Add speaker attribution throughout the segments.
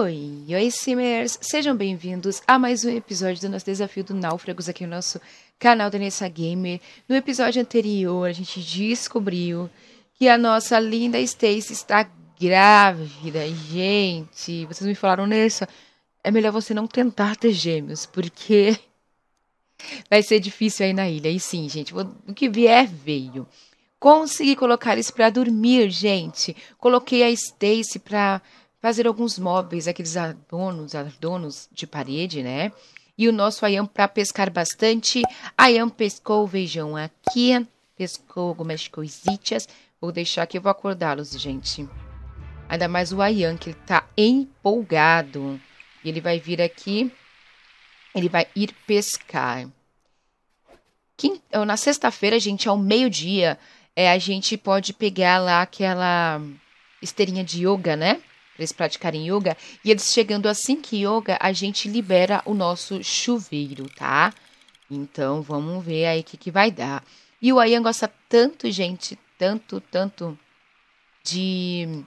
Speaker 1: Oi, oi Simmers! Sejam bem-vindos a mais um episódio do nosso Desafio do Náufragos aqui no nosso canal da Nessa Gamer. No episódio anterior, a gente descobriu que a nossa linda Stacy está grávida. Gente, vocês me falaram, Nessa, é melhor você não tentar ter gêmeos, porque vai ser difícil aí na ilha. E sim, gente, o que vier, veio. Consegui colocar eles para dormir, gente. Coloquei a Stacy para fazer alguns móveis, aqueles adornos, adornos de parede, né? E o nosso Ayam para pescar bastante. Ayam pescou, vejam aqui. Pescou algumas coisitas. Vou deixar que eu vou acordá-los, gente. Ainda mais o Ayan, que ele tá empolgado. Ele vai vir aqui. Ele vai ir pescar. Quinta, na sexta-feira, gente, ao meio-dia, é, a gente pode pegar lá aquela esteirinha de yoga, né? para eles praticarem yoga. E eles chegando assim que yoga, a gente libera o nosso chuveiro, tá? Então vamos ver aí o que, que vai dar. E o Ayan gosta tanto, gente, tanto, tanto de,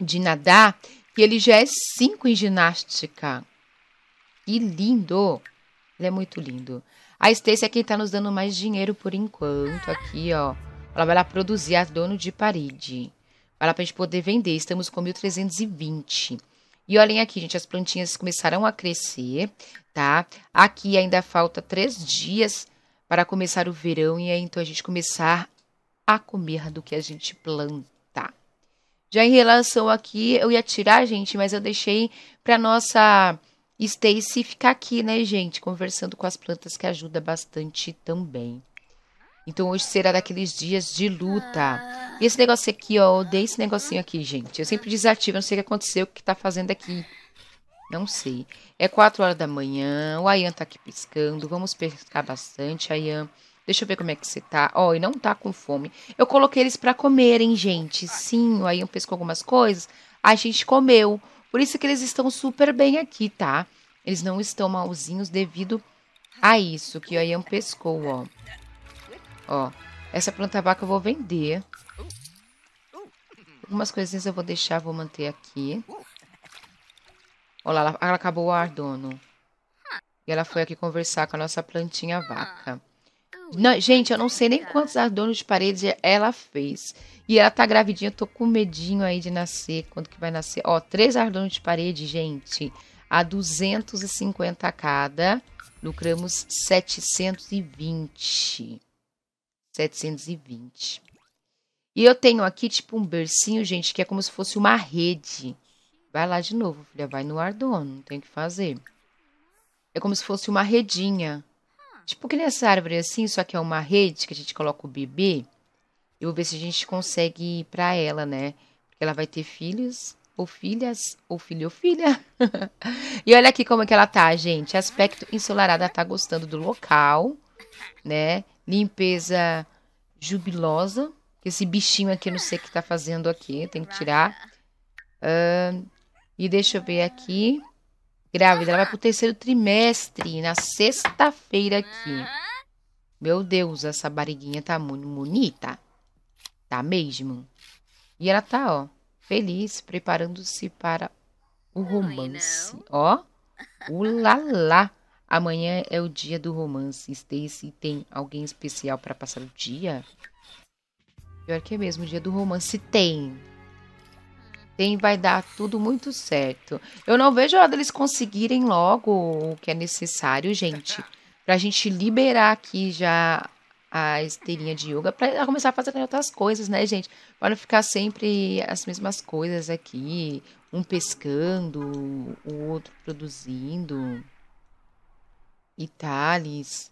Speaker 1: de nadar, que ele já é 5 em ginástica. Que lindo! Ele é muito lindo. A Stacy é quem está nos dando mais dinheiro por enquanto aqui, ó. Ela vai lá produzir a dono de parede para a gente poder vender. Estamos com 1.320. E olhem aqui, gente, as plantinhas começaram a crescer, tá? Aqui ainda falta três dias para começar o verão e aí é então a gente começar a comer do que a gente planta. Já em relação aqui, eu ia tirar, gente, mas eu deixei para nossa Stacy ficar aqui, né, gente, conversando com as plantas que ajuda bastante também. Então hoje será daqueles dias de luta. E esse negócio aqui, ó, odeio esse negocinho aqui, gente. Eu sempre desativo, não sei o que aconteceu, o que tá fazendo aqui. Não sei. É 4 horas da manhã, o Ayan tá aqui piscando, vamos pescar bastante, Ayan. Deixa eu ver como é que você tá. Ó, oh, e não tá com fome. Eu coloquei eles para comerem, gente. Sim, o Ayan pescou algumas coisas, a gente comeu. Por isso que eles estão super bem aqui, tá? Eles não estão malzinhos devido a isso que o Ayan pescou, ó. Ó, essa planta vaca eu vou vender. Algumas coisinhas eu vou deixar, vou manter aqui. Olha lá, ela acabou o ardono. E ela foi aqui conversar com a nossa plantinha vaca. Não, gente, eu não sei nem quantos ardonos de parede ela fez. E ela tá gravidinha, eu tô com medinho aí de nascer. Quando que vai nascer? Ó, três ardonos de parede, gente. A 250 cada. Lucramos 720. 720. E eu tenho aqui, tipo, um bercinho, gente, que é como se fosse uma rede. Vai lá de novo, filha. Vai no ar Não tem o que fazer. É como se fosse uma redinha. Tipo que nessa árvore assim, só que é uma rede que a gente coloca o bebê. Eu vou ver se a gente consegue ir pra ela, né? Porque ela vai ter filhos, ou filhas, ou filho ou filha. e olha aqui como é que ela tá, gente. Aspecto ensolarada tá gostando do local né? Limpeza jubilosa, esse bichinho aqui eu não sei o que tá fazendo aqui, tem que tirar. Uh, e deixa eu ver aqui. Grávida, ela vai pro terceiro trimestre, na sexta-feira aqui. Meu Deus, essa barriguinha tá muito bonita. Tá mesmo? E ela tá, ó, feliz, preparando-se para o romance. Ó, o lá Amanhã é o dia do romance. Stacy tem alguém especial para passar o dia? Pior que é mesmo, o dia do romance tem. Tem, vai dar tudo muito certo. Eu não vejo a hora deles conseguirem logo o que é necessário, gente. Pra gente liberar aqui já a esteirinha de yoga para começar a fazer outras coisas, né, gente? Para não ficar sempre as mesmas coisas aqui, um pescando, o outro produzindo e Thales,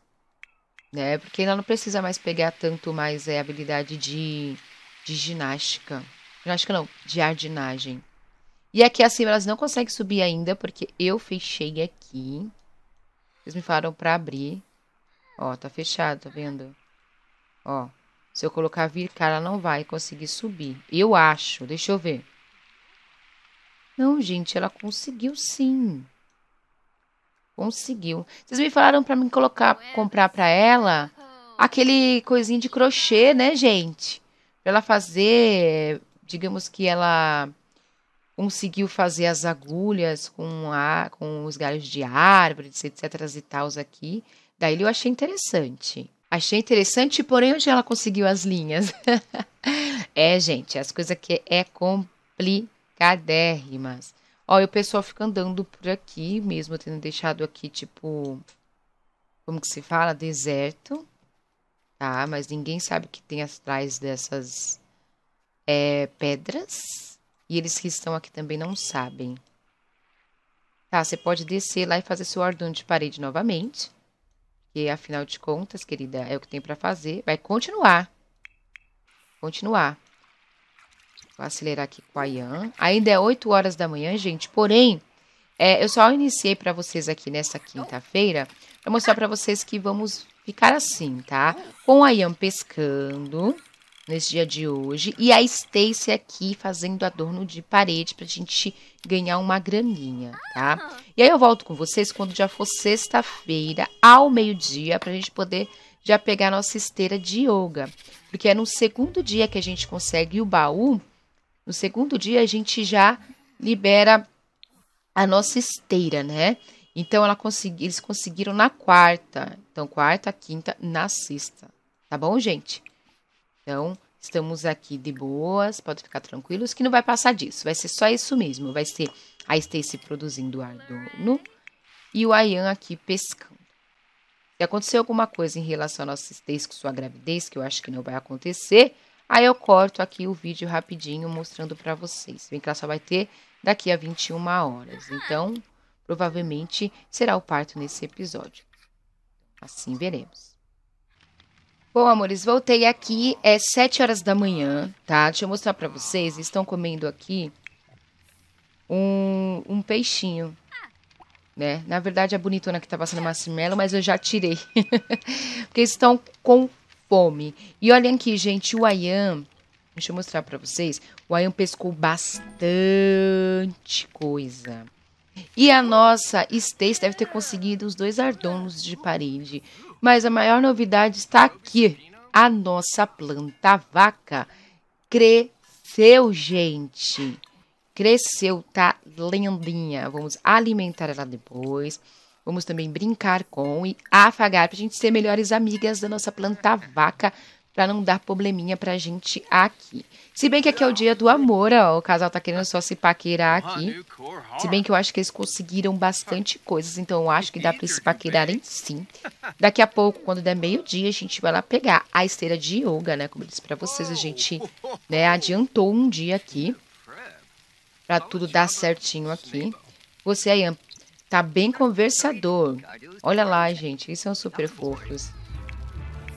Speaker 1: né? Porque ela não precisa mais pegar tanto mais é, habilidade de, de ginástica. Ginástica não, de jardinagem. E aqui acima elas não conseguem subir ainda, porque eu fechei aqui. Eles me falaram para abrir. Ó, tá fechado, tá vendo? Ó, se eu colocar vir, ela não vai conseguir subir. Eu acho, deixa eu ver. Não, gente, ela conseguiu sim. Conseguiu. Vocês me falaram para mim colocar, comprar para ela aquele coisinho de crochê, né, gente? Pra ela fazer, digamos que ela conseguiu fazer as agulhas com a, com os galhos de árvores, etc, e tal aqui. Daí eu achei interessante. Achei interessante, porém, onde ela conseguiu as linhas? é, gente, as coisas que é complicadérrimas. Ó, e o pessoal fica andando por aqui, mesmo tendo deixado aqui, tipo, como que se fala? Deserto, tá? Mas ninguém sabe o que tem atrás dessas é, pedras. E eles que estão aqui também não sabem. Tá, você pode descer lá e fazer seu arduino de parede novamente. E afinal de contas, querida, é o que tem para fazer. Vai continuar. Continuar. Vou acelerar aqui com a Ian. Ainda é 8 horas da manhã, gente. Porém, é, eu só iniciei para vocês aqui nessa quinta-feira para mostrar para vocês que vamos ficar assim, tá? Com a Ian pescando nesse dia de hoje e a Stacy aqui fazendo adorno de parede para a gente ganhar uma graninha, tá? E aí eu volto com vocês quando já for sexta-feira ao meio-dia para a gente poder já pegar nossa esteira de yoga, porque é no segundo dia que a gente consegue o baú no segundo dia, a gente já libera a nossa esteira, né? Então, ela consegui, eles conseguiram na quarta. Então, quarta, quinta, na sexta. Tá bom, gente? Então, estamos aqui de boas. Pode ficar tranquilos que não vai passar disso. Vai ser só isso mesmo. Vai ser a Stacy produzindo Ardono e o Ayan aqui pescando. Se acontecer alguma coisa em relação à nossa Stacy com sua gravidez, que eu acho que não vai acontecer, Aí eu corto aqui o vídeo rapidinho mostrando para vocês. Vem cá, só vai ter daqui a 21 horas. Então, provavelmente será o parto nesse episódio. Assim veremos. Bom, amores, voltei aqui, é 7 horas da manhã, tá? Deixa eu mostrar para vocês, estão comendo aqui um, um peixinho, né? Na verdade, a bonitona que tava tá sendo marshmallow, mas eu já tirei. Porque estão com fome. E olhem aqui, gente, o Ayan, deixa eu mostrar para vocês, o Ayan pescou bastante coisa. E a nossa Stace deve ter conseguido os dois ardonos de parede. Mas a maior novidade está aqui. A nossa planta vaca cresceu, gente. Cresceu, tá lendinha. Vamos alimentar ela depois. Vamos também brincar com e afagar para a gente ser melhores amigas da nossa planta vaca para não dar probleminha pra gente aqui. Se bem que aqui é o dia do amor, ó, o casal tá querendo só se paquerar aqui. Se bem que eu acho que eles conseguiram bastante coisas, então eu acho que dá pra se paquerarem sim. Daqui a pouco, quando der meio-dia, a gente vai lá pegar a esteira de yoga, né? Como eu disse pra vocês, a gente né, adiantou um dia aqui pra tudo dar certinho aqui. Você, Ayan, Tá bem conversador. Olha lá, gente. Eles são super fofos.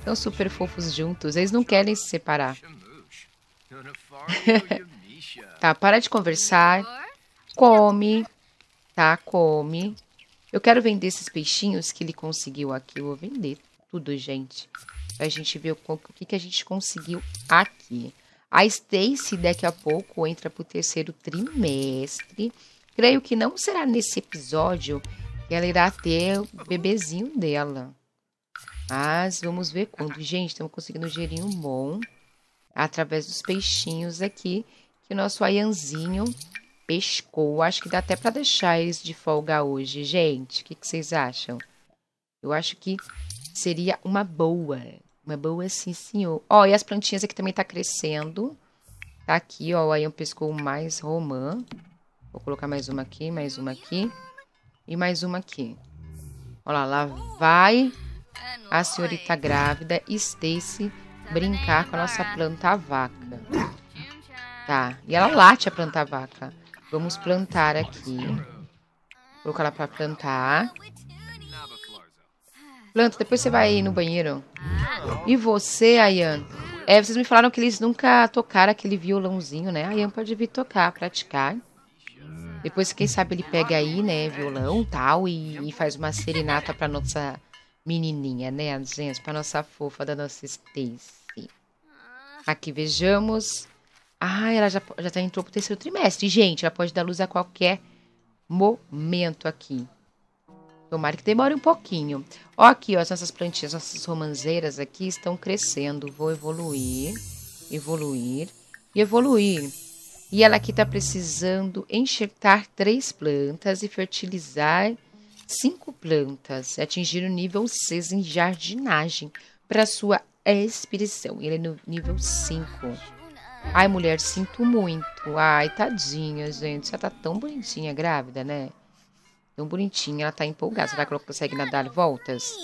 Speaker 1: São super fofos juntos. Eles não querem se separar. tá, para de conversar. Come. Tá, come. Eu quero vender esses peixinhos que ele conseguiu aqui. Eu vou vender tudo, gente. Pra gente ver o que, que a gente conseguiu aqui. A Stacy, daqui a pouco, entra pro terceiro trimestre. Creio que não será nesse episódio que ela irá ter o bebezinho dela. Mas vamos ver quando. Gente, estamos conseguindo um gerinho bom através dos peixinhos aqui que o nosso aianzinho pescou. Acho que dá até para deixar eles de folga hoje. Gente, o que, que vocês acham? Eu acho que seria uma boa. Uma boa, sim, senhor. Ó, e as plantinhas aqui também tá crescendo. Tá aqui, ó. O Ayan pescou mais romã. Vou colocar mais uma aqui, mais uma aqui e mais uma aqui. Olha lá, lá vai a senhorita grávida Stacy brincar com a nossa planta vaca. Tá, e ela late a planta vaca. Vamos plantar aqui. Vou colocar ela pra plantar. Planta, depois você vai no banheiro. E você, Ayan? É, vocês me falaram que eles nunca tocaram aquele violãozinho, né? A Ayan pode vir tocar, praticar. Depois, quem sabe, ele pega aí, né, violão tal, e, e faz uma serenata pra nossa menininha, né, gente? Pra nossa fofa da nossa Stacy. Aqui, vejamos. Ah, ela já, já tá, entrou pro terceiro trimestre. Gente, ela pode dar luz a qualquer momento aqui. Tomara que demore um pouquinho. Ó, aqui, ó, as nossas plantinhas, nossas romanzeiras aqui estão crescendo. Vou evoluir, evoluir e evoluir. E ela aqui está precisando enxertar três plantas e fertilizar cinco plantas, atingir o nível 6 em jardinagem para sua expedição. Ele é no nível 5. Ai, mulher, sinto muito. Ai, tadinha, gente. Você tá tão bonitinha, grávida, né? Tão bonitinha, ela tá empolgada. Será que ela consegue nadar voltas?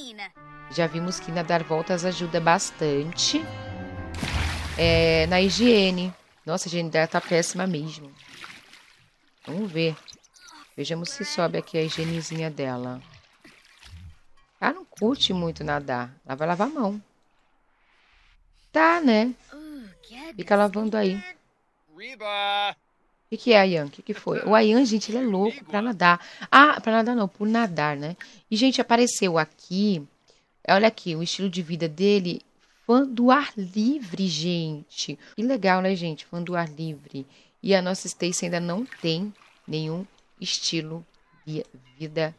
Speaker 1: Já vimos que nadar voltas ajuda bastante é, na higiene. Nossa, a higiene dela tá péssima mesmo. Vamos ver. Vejamos se sobe aqui a higienezinha dela. Ela não curte muito nadar. Ela vai lavar a mão. Tá, né? Fica lavando aí. O que, que, é, Ayan? O que, que, foi? O Ayan, gente, ele é louco pra nadar. Ah, pra nadar não, por nadar, né? E, gente, apareceu aqui. Olha aqui, o estilo de vida dele fã do ar livre, gente. Que legal, né, gente? Fã do ar livre. E a nossa Stacy ainda não tem nenhum estilo de vida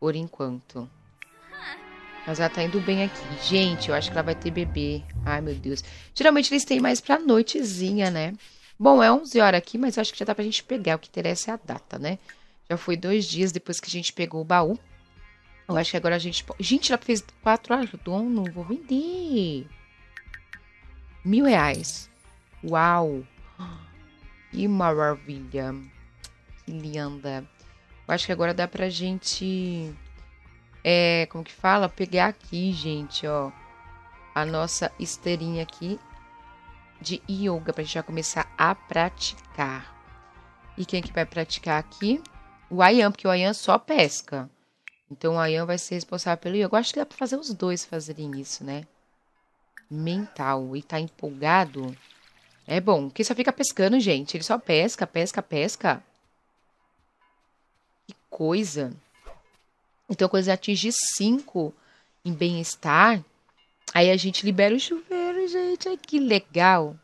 Speaker 1: por enquanto. Mas ela tá indo bem aqui. Gente, eu acho que ela vai ter bebê. Ai, meu Deus. Geralmente eles têm mais pra noitezinha, né? Bom, é 11 horas aqui, mas eu acho que já dá pra gente pegar. O que interessa é a data, né? Já foi dois dias depois que a gente pegou o baú. Eu acho que agora a gente... Gente, ela fez quatro anos. Não vou vender. Mil reais. Uau! Que maravilha! Que linda! Eu acho que agora dá pra gente. É, como que fala? Pegar aqui, gente, ó. A nossa esteirinha aqui de yoga pra gente já começar a praticar. E quem é que vai praticar aqui? O Ayan, porque o Ayan só pesca. Então o Ayan vai ser responsável pelo yoga. Eu acho que dá pra fazer os dois fazerem isso, né? mental e tá empolgado, é bom. Que só fica pescando, gente. Ele só pesca, pesca, pesca. Que coisa. Então, quando ele atingir 5 em bem-estar, aí a gente libera o chuveiro, gente. Ai, que legal.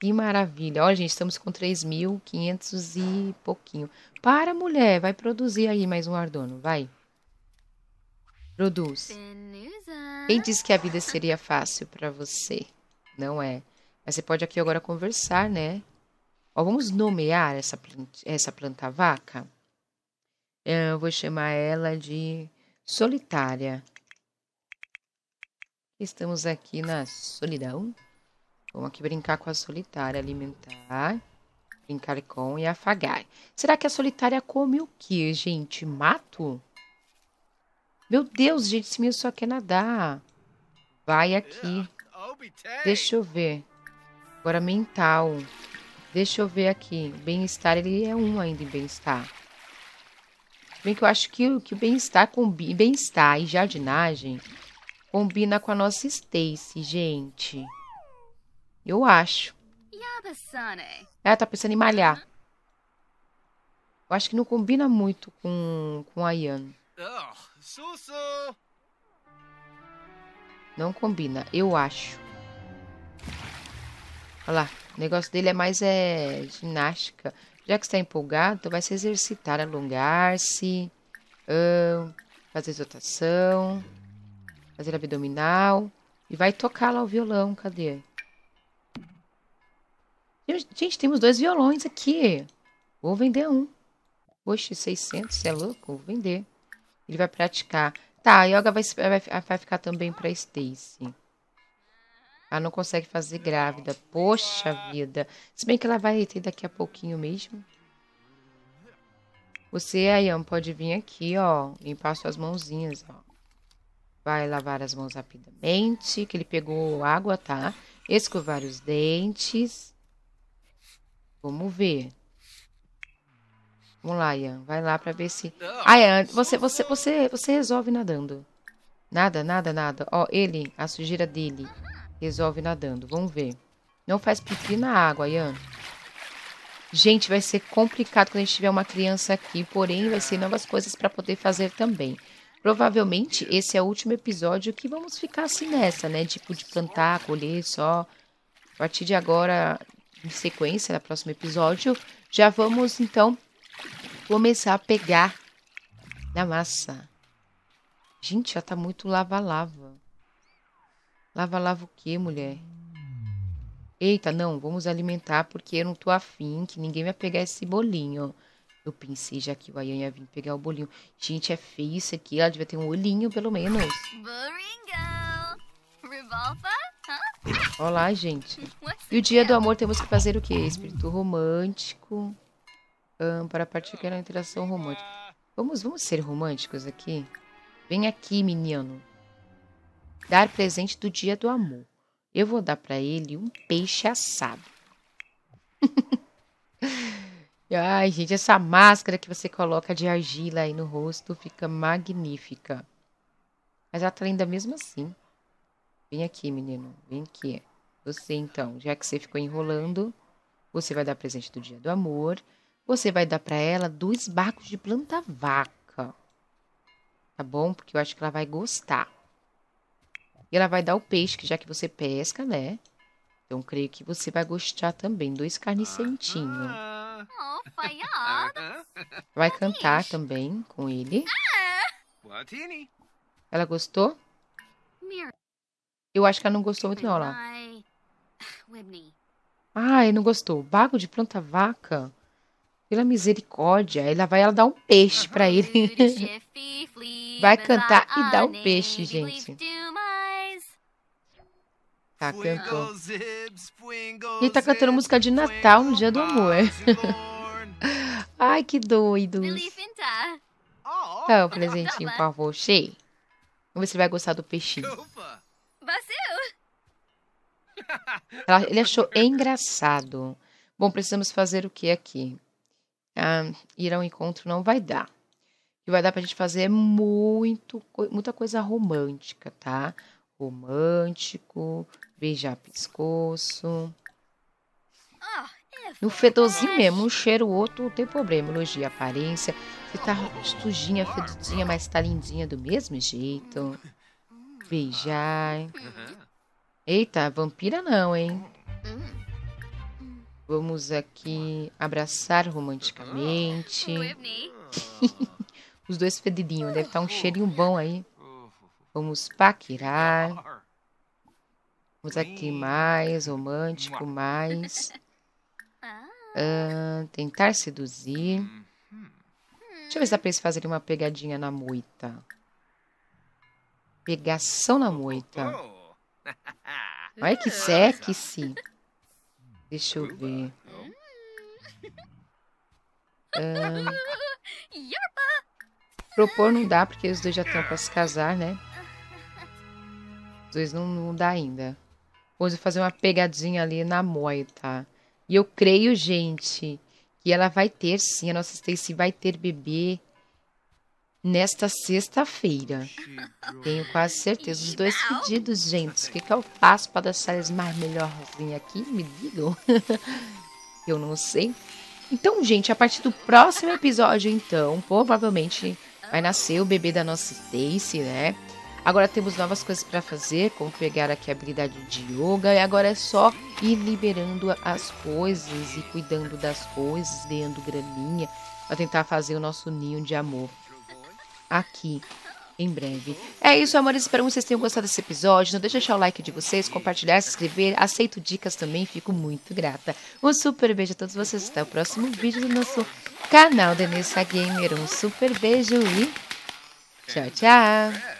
Speaker 1: Que maravilha. Olha, gente, estamos com 3.500 e pouquinho. Para, mulher. Vai produzir aí mais um ardono. Vai produz. Quem disse que a vida seria fácil para você? Não é. Mas você pode aqui agora conversar, né? Ó, vamos nomear essa, planta, essa planta vaca? É, eu vou chamar ela de solitária. Estamos aqui na solidão. Vamos aqui brincar com a solitária, alimentar, brincar com e afagar. Será que a solitária come o que, gente? Mato? Meu Deus, gente, esse menino só quer nadar. Vai aqui. Deixa eu ver. Agora mental. Deixa eu ver aqui. Bem-estar, ele é um ainda em bem-estar. Bem que eu acho que, que o bem-estar combina. Bem-estar e jardinagem combina com a nossa Stacy, gente. Eu acho. Ela tá pensando em malhar. Eu acho que não combina muito com, com a Ian. Não combina, eu acho. Olha lá, o negócio dele é mais é, ginástica. Já que está empolgado, vai se exercitar, alongar-se, um, fazer exotação, fazer abdominal e vai tocar lá o violão. Cadê? Gente, temos dois violões aqui. Vou vender um. Poxa, 600, você é louco? Vou vender. Ele vai praticar. Tá, a Yoga vai, vai, vai ficar também pra Stacy. Ela não consegue fazer grávida. Poxa vida. Se bem que ela vai ter daqui a pouquinho mesmo. Você, Ayan, pode vir aqui, ó. Limpar suas mãozinhas, ó. Vai lavar as mãos rapidamente, que ele pegou água, tá? Escovar os dentes. Vamos ver. Vamos lá, Ian. Vai lá pra ver se. ah, Ian, você, você, você, você resolve nadando. Nada, nada, nada. Ó, ele, a sujeira dele. Resolve nadando. Vamos ver. Não faz pipi na água, Ian. Gente, vai ser complicado quando a gente tiver uma criança aqui, porém vai ser novas coisas para poder fazer também. Provavelmente esse é o último episódio que vamos ficar assim nessa, né? Tipo de plantar, colher só. A partir de agora, em sequência, no próximo episódio, já vamos então começar a pegar na massa. Gente, já tá muito lava-lava. Lava-lava o quê, mulher? Eita, não, vamos alimentar porque eu não tô afim que ninguém vai pegar esse bolinho. Eu pensei já que o Ayan ia vir pegar o bolinho. Gente, é feio isso aqui. Ela devia ter um olhinho, pelo menos. Olá, gente. E o dia do amor temos que fazer o quê? Espírito romântico um, para praticar da interação romântica. Vamos, vamos ser românticos aqui? Vem aqui, menino. Dar presente do dia do amor. Eu vou dar para ele um peixe assado. Ai, gente, essa máscara que você coloca de argila aí no rosto fica magnífica. Mas ela tá linda mesmo assim. Vem aqui, menino. Vem aqui. Você, então, já que você ficou enrolando, você vai dar presente do dia do amor. Você vai dar para ela dois barcos de planta vaca. Tá bom? Porque eu acho que ela vai gostar. E ela vai dar o peixe, que já que você pesca, né? Então creio que você vai gostar também. Dois carnes centinho. Ah. Vai cantar também com ele. Ela gostou? Eu acho que ela não gostou muito não, lá. Ah, Ai, não gostou. Bago de planta vaca? Pela misericórdia, ela vai ela dar um peixe para uhum. ele. vai cantar e dar um peixe, gente. Tá, cantou. Ele tá cantando música de Natal no Dia do Amor. Ai, que doido. Dá um presentinho, por favor, Shei. Vamos ver se ele vai gostar do peixinho. Ela, ele achou engraçado. Bom, precisamos fazer o que aqui? ah, ir ao encontro não vai dar. O que vai dar para a gente fazer é muito, muita coisa romântica, tá? Romântico, beijar pescoço. Ah, é no fedorzinho mesmo, um cheiro outro, não tem problema. Elogia a aparência. Você tá sujinha, fedudinha, mas tá lindinha do mesmo jeito. Beijar. Uhum. Eita, vampira não, hein? Uhum. Vamos aqui abraçar romanticamente. É Os dois fedidinhos, deve estar tá um cheirinho bom aí. Vamos paquirar. Vamos aqui mais, romântico, mais. Uh, tentar seduzir. Deixa eu ver se dá pra eles fazerem uma pegadinha na moita. Pegação na moita. Olha que sexy. Deixa eu ver. Hum. Ah. propor não dá, porque os dois já estão para se casar, né? Os dois não, não dá ainda. Vou fazer uma pegadinha ali na moita. Tá? E eu creio, gente, que ela vai ter sim. A nossa Stacy vai ter bebê nesta sexta-feira. Tenho quase certeza. Os dois pedidos, gente. O que, que eu faço para deixar eles mais melhorzinhos aqui? Me digam. eu não sei. Então, gente, a partir do próximo episódio, então, provavelmente vai nascer o bebê da nossa Stacy, né? Agora temos novas coisas para fazer, como pegar aqui a habilidade de yoga, e agora é só ir liberando as coisas e cuidando das coisas, ganhando graninha, para tentar fazer o nosso ninho de amor aqui em breve. É isso, amores. Espero que vocês tenham gostado desse episódio. Não deixe de deixar o like de vocês, compartilhar, se inscrever. Aceito dicas também, fico muito grata. Um super beijo a todos vocês. Até o próximo vídeo do nosso canal Denessa Gamer. Um super beijo e tchau, tchau.